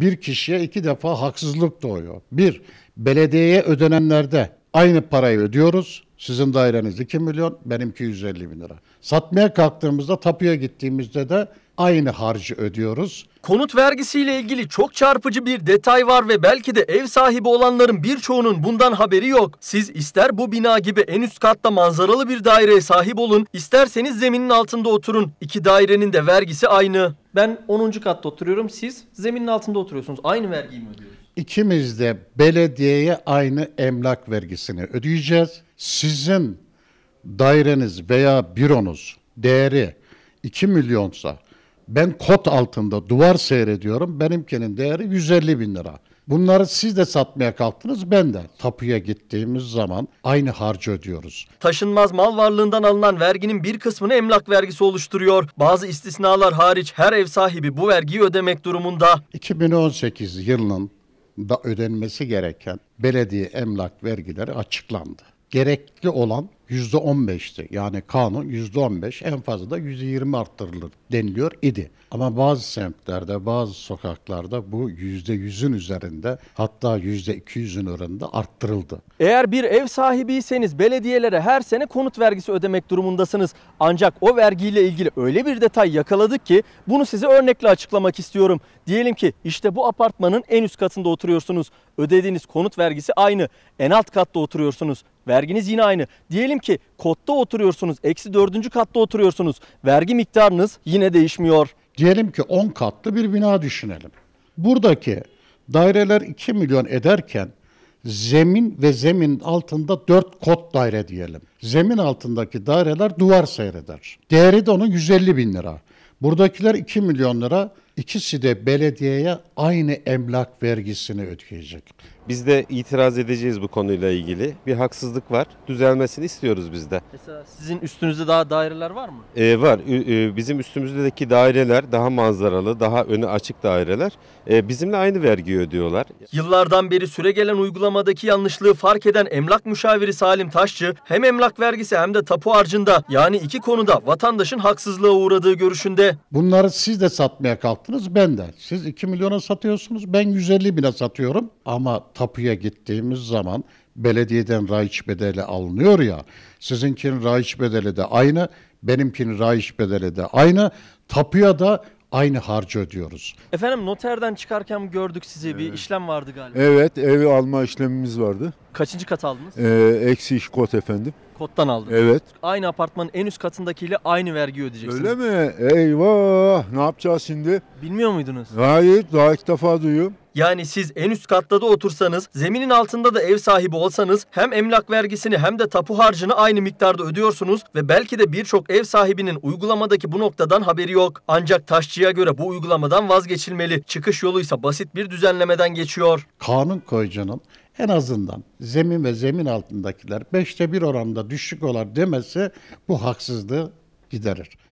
bir kişiye iki defa haksızlık doğuyor. Bir, belediyeye ödenenlerde Aynı parayı ödüyoruz. Sizin daireniz 2 milyon, benimki 150 bin lira. Satmaya kalktığımızda tapuya gittiğimizde de aynı harcı ödüyoruz. Konut vergisiyle ilgili çok çarpıcı bir detay var ve belki de ev sahibi olanların birçoğunun bundan haberi yok. Siz ister bu bina gibi en üst katta manzaralı bir daireye sahip olun, isterseniz zeminin altında oturun. İki dairenin de vergisi aynı. Ben 10. katta oturuyorum, siz zeminin altında oturuyorsunuz. Aynı vergiyi mi ödüyorsunuz? ikimiz de belediyeye aynı emlak vergisini ödeyeceğiz. Sizin daireniz veya büronuz değeri 2 milyonsa ben kot altında duvar seyrediyorum. Benimkinin değeri 150 bin lira. Bunları siz de satmaya kalktınız ben de. Tapuya gittiğimiz zaman aynı harcı ödüyoruz. Taşınmaz mal varlığından alınan verginin bir kısmını emlak vergisi oluşturuyor. Bazı istisnalar hariç her ev sahibi bu vergiyi ödemek durumunda. 2018 yılının da ödenmesi gereken belediye emlak vergileri açıklandı. Gerekli olan Yüzde on beşti, Yani kanun yüzde on beş, en fazla da yüzde yirmi arttırılır deniliyor idi. Ama bazı semtlerde, bazı sokaklarda bu yüzde yüzün üzerinde hatta yüzde iki yüzün oranında arttırıldı. Eğer bir ev sahibiyseniz belediyelere her sene konut vergisi ödemek durumundasınız. Ancak o vergiyle ilgili öyle bir detay yakaladık ki bunu size örnekle açıklamak istiyorum. Diyelim ki işte bu apartmanın en üst katında oturuyorsunuz. Ödediğiniz konut vergisi aynı. En alt katta oturuyorsunuz. Verginiz yine aynı. Diyelim ki kotta oturuyorsunuz. Eksi dördüncü katta oturuyorsunuz. Vergi miktarınız yine değişmiyor. Diyelim ki 10 katlı bir bina düşünelim. Buradaki daireler 2 milyon ederken zemin ve zemin altında 4 kot daire diyelim. Zemin altındaki daireler duvar seyreder. Değeri de onun 150 bin lira. Buradakiler 2 milyon lira. İkisi de belediyeye aynı emlak vergisini ödeyecek. Biz de itiraz edeceğiz bu konuyla ilgili. Bir haksızlık var. Düzelmesini istiyoruz biz de. Mesela sizin üstünüzde daha daireler var mı? Ee, var. Ee, bizim üstümüzdeki daireler daha manzaralı, daha önü açık daireler. Ee, bizimle aynı vergi ödüyorlar. Yıllardan beri süre gelen uygulamadaki yanlışlığı fark eden emlak müşaviri Salim Taşçı hem emlak vergisi hem de tapu harcında yani iki konuda vatandaşın haksızlığa uğradığı görüşünde. Bunları siz de satmaya kalktınız ben de. Siz 2 milyona satıyorsunuz ben 150 bine satıyorum ama tapuya gittiğimiz zaman belediyeden rayiç bedeli alınıyor ya. Sizinkinin rayiç bedeli de aynı, benimkinin rayiç bedeli de aynı. Tapuya da aynı harcı ödüyoruz. Efendim noterden çıkarken gördük sizi evet. bir işlem vardı galiba. Evet evi alma işlemimiz vardı. Kaçıncı kat aldınız? Ee, eksi iş kot efendim. Kottan aldım. Evet. Aynı apartmanın en üst katındakiyle aynı vergi ödeyeceksiniz. Öyle mi? Eyvah! Ne yapacağız şimdi? Bilmiyor muydunuz? Hayır, daha ilk defa duyuyorum. Yani siz en üst katta da otursanız, zeminin altında da ev sahibi olsanız hem emlak vergisini hem de tapu harcını aynı miktarda ödüyorsunuz ve belki de birçok ev sahibinin uygulamadaki bu noktadan haberi yok. Ancak taşçıya göre bu uygulamadan vazgeçilmeli. Çıkış yoluysa basit bir düzenlemeden geçiyor. Kanun koyucunun en azından zemin ve zemin altındakiler beşte bir oranda düşük olan demesi bu haksızlığı giderir.